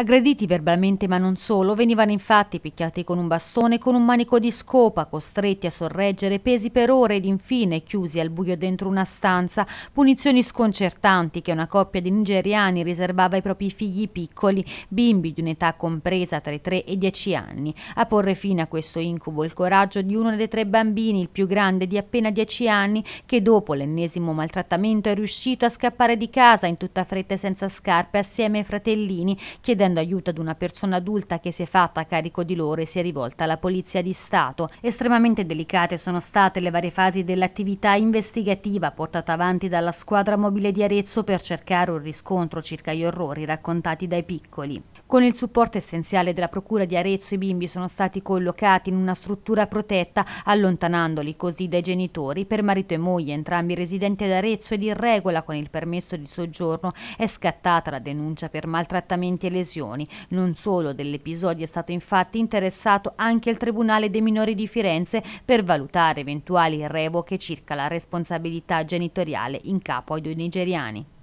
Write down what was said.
Aggrediti verbalmente ma non solo, venivano infatti picchiati con un bastone con un manico di scopa, costretti a sorreggere pesi per ore ed infine chiusi al buio dentro una stanza, punizioni sconcertanti che una coppia di nigeriani riservava ai propri figli piccoli, bimbi di un'età compresa tra i 3 e i 10 anni. A porre fine a questo incubo il coraggio di uno dei tre bambini, il più grande di appena 10 anni, che dopo l'ennesimo maltrattamento è riuscito a scappare di casa in tutta fretta e senza scarpe assieme ai fratellini, chiedendo chiedendo aiuto ad una persona adulta che si è fatta carico di loro e si è rivolta alla Polizia di Stato. Estremamente delicate sono state le varie fasi dell'attività investigativa portata avanti dalla squadra mobile di Arezzo per cercare un riscontro circa gli orrori raccontati dai piccoli. Con il supporto essenziale della Procura di Arezzo i bimbi sono stati collocati in una struttura protetta allontanandoli così dai genitori per marito e moglie, entrambi residenti ad Arezzo ed in regola con il permesso di soggiorno è scattata la denuncia per maltrattamenti e lesioni situazioni. Non solo dell'episodio è stato infatti interessato anche il Tribunale dei minori di Firenze per valutare eventuali revoche circa la responsabilità genitoriale in capo ai due nigeriani.